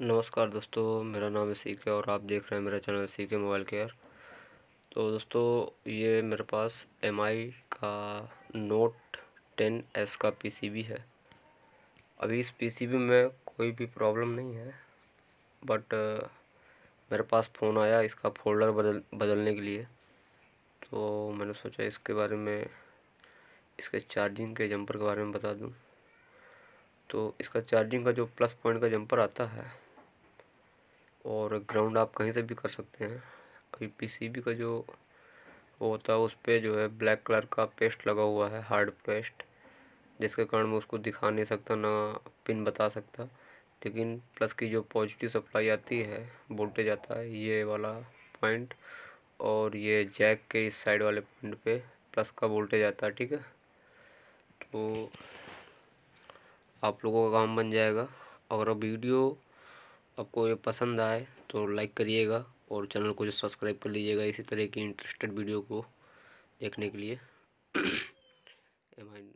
नमस्कार दोस्तों मेरा नाम है सीके और आप देख रहे हैं मेरा चैनल सीके मोबाइल केयर तो दोस्तों ये मेरे पास एम का नोट टेन एस का पीसीबी है अभी इस पीसीबी में कोई भी प्रॉब्लम नहीं है बट मेरे पास फ़ोन आया इसका फोल्डर बदल बदलने के लिए तो मैंने सोचा इसके बारे में इसके चार्जिंग के जंपर के बारे में बता दूँ तो इसका चार्जिंग का जो प्लस पॉइंट का जंपर आता है और ग्राउंड आप कहीं से भी कर सकते हैं अभी पीसीबी का जो वो होता है उस पर जो है ब्लैक कलर का पेस्ट लगा हुआ है हार्ड पेस्ट जिसके कारण मैं उसको दिखा नहीं सकता ना पिन बता सकता लेकिन प्लस की जो पॉजिटिव सप्लाई आती है वोल्टेज आता है ये वाला पॉइंट और ये जैक के इस साइड वाले पॉइंट पे प्लस का वोल्टेज आता है ठीक है तो आप लोगों का काम बन जाएगा अगर वीडियो आपको ये पसंद आए तो लाइक करिएगा और चैनल को जो सब्सक्राइब कर लीजिएगा इसी तरह की इंटरेस्टेड वीडियो को देखने के लिए एम आई